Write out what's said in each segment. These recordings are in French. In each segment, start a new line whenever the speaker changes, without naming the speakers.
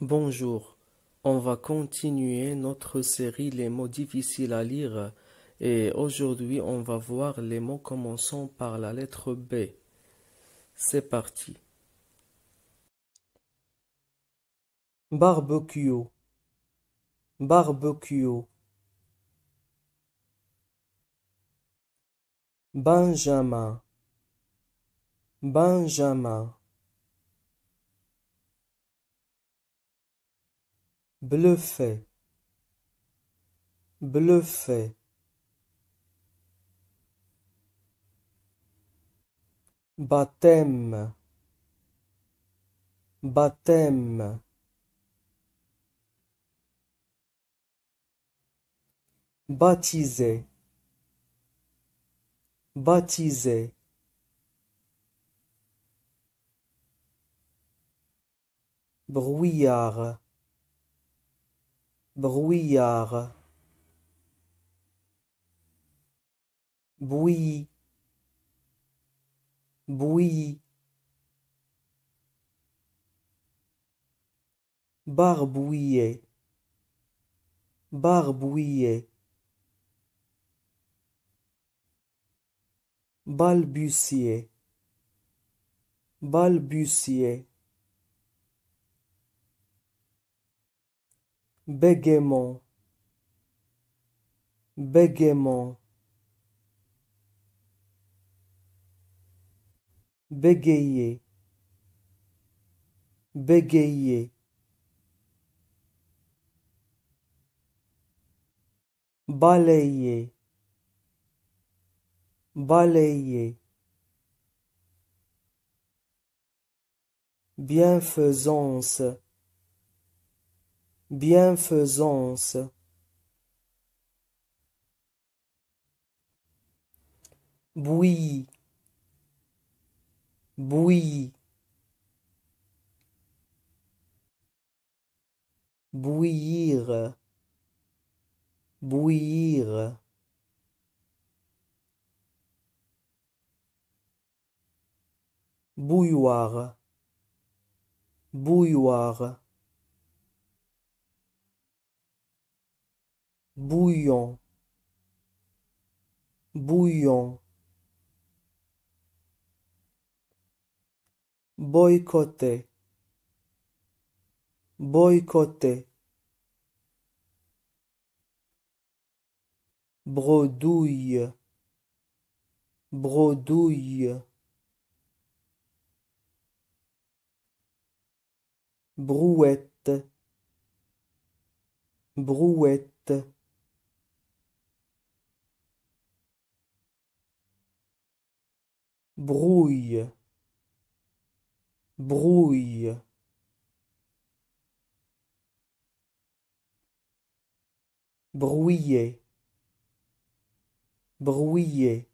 Bonjour, on va continuer notre série Les mots difficiles à lire et aujourd'hui on va voir les mots commençant par la lettre B. C'est parti. Barbecue. Barbecue. Benjamin. Benjamin. Bleu-fait Baptême Baptême Baptisé Baptisé Brouillard Brouillard Bouilli Bouilli Barbouillet barbouillé, Balbutier Balbutier Bégaiement Bégaiement Bégayer Bégayer Balayer Balayer Bienfaisance bienfaisance bouillie bouillie bouillir bouillir bouilloire bouilloire bouillon bouillon boycotter boycotter Brodouille Brodouille. brouette brouette brouille brouille brouillé brouillé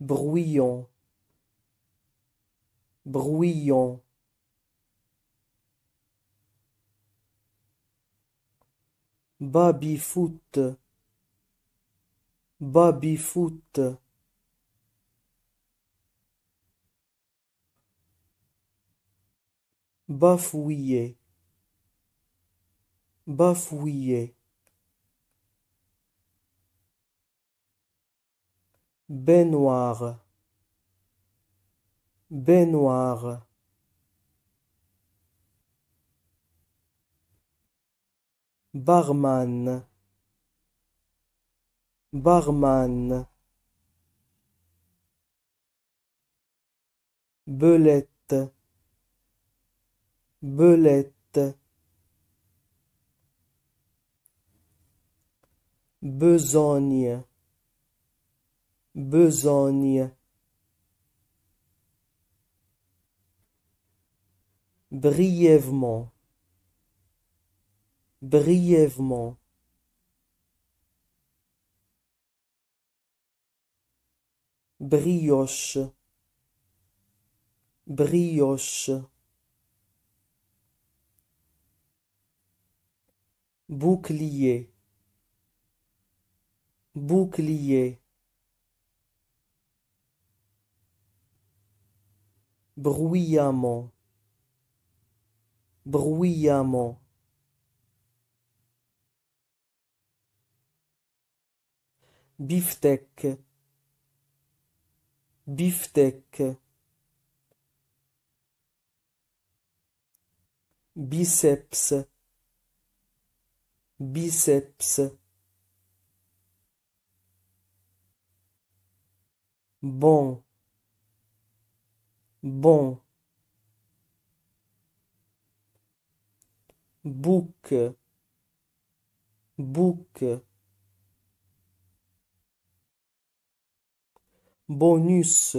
brouillon brouillon baby Baby-foot bafouiller bafouiller baignoire baignoire barman Barman Belette Belette Besogne Besogne Brièvement Brièvement brioche, brioche, bouclier, bouclier, bruyamment, bruyamment. Biftec Biftek. biceps, biceps, bon, bon, Book, Book. bonus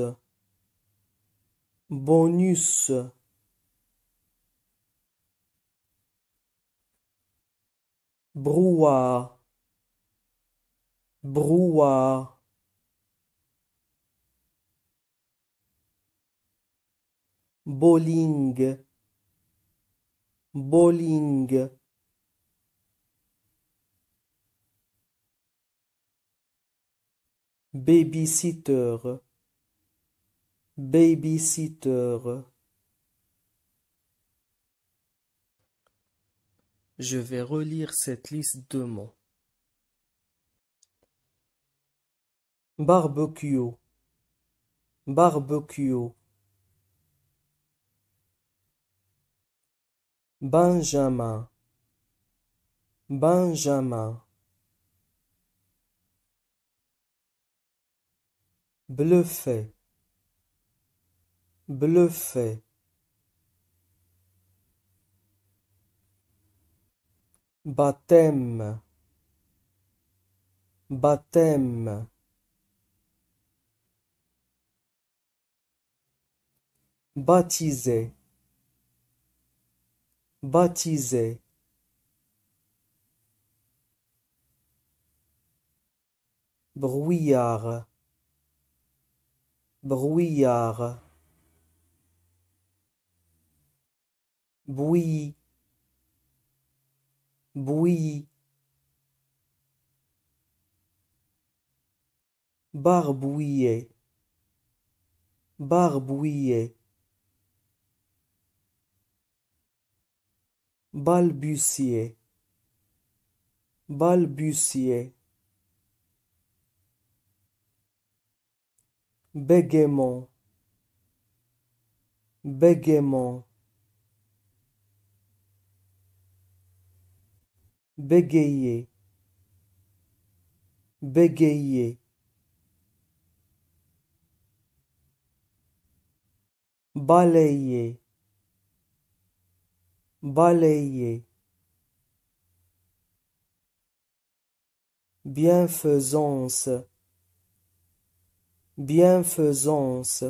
bonus brouhaha brouhaha bowling bowling Baby-sitter Baby-sitter Je vais relire cette liste de mots. Barbecue Barbecue Benjamin Benjamin Bleu-fait Baptême Baptême Baptisé Baptisé Brouillard Brouillard. Bouilli. Bouilli. barbouillé, barbouillé, Balbutier. Balbutier. Bégaiement Bégaiement Bégayer Bégayer Balayer Balayer Bienfaisance bienfaisance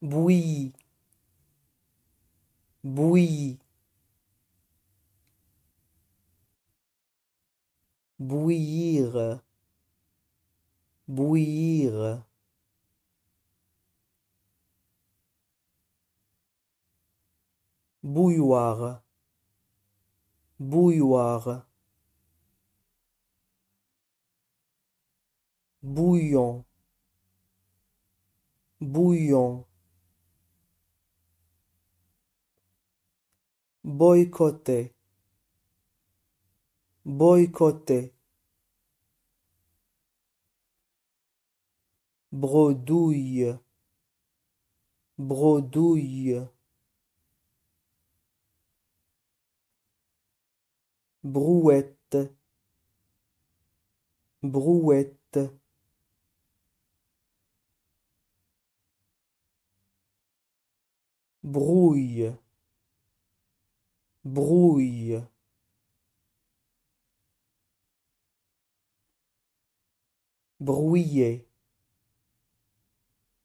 bouillie bouillie bouillir bouillir bouilloire bouilloire bouillon bouillon boycotter boycotter brodouille brodouille brouette brouette brouille, brouille. brouillé,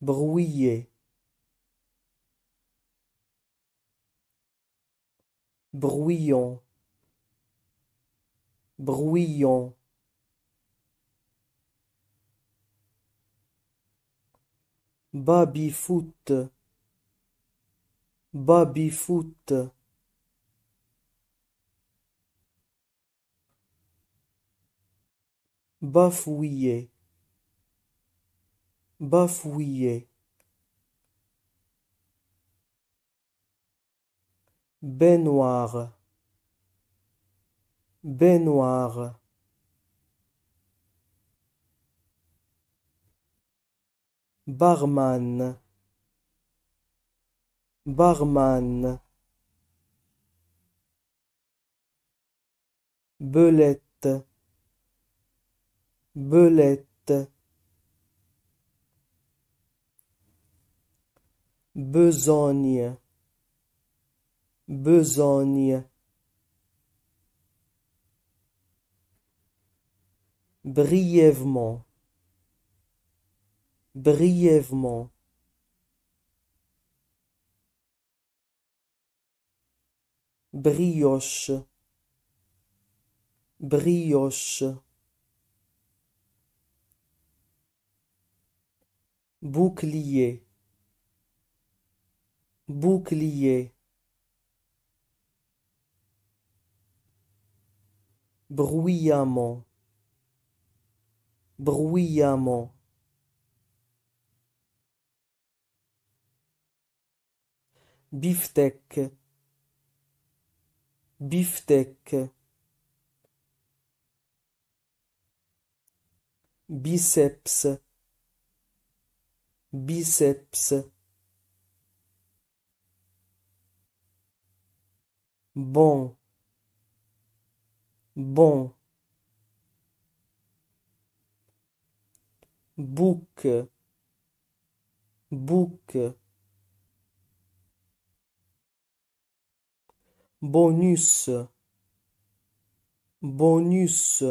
brouillé, Brouillon, brouillon. baby Baby-foot bafouiller bafouiller baignoire baignoire barman Barman Belette Belette Besogne Besogne Brièvement Brièvement brioche, brioche, bouclier, bouclier, bruyamment, bruyamment. Biftec, Biftek biceps, biceps, bon, bon, Book. bouc, bonus bonus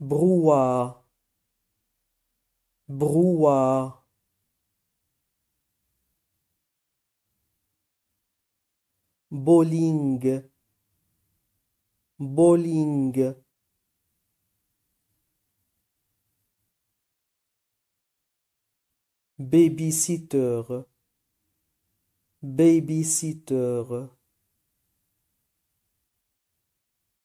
broa, broa, bowling bowling Babysitter. Babysitter.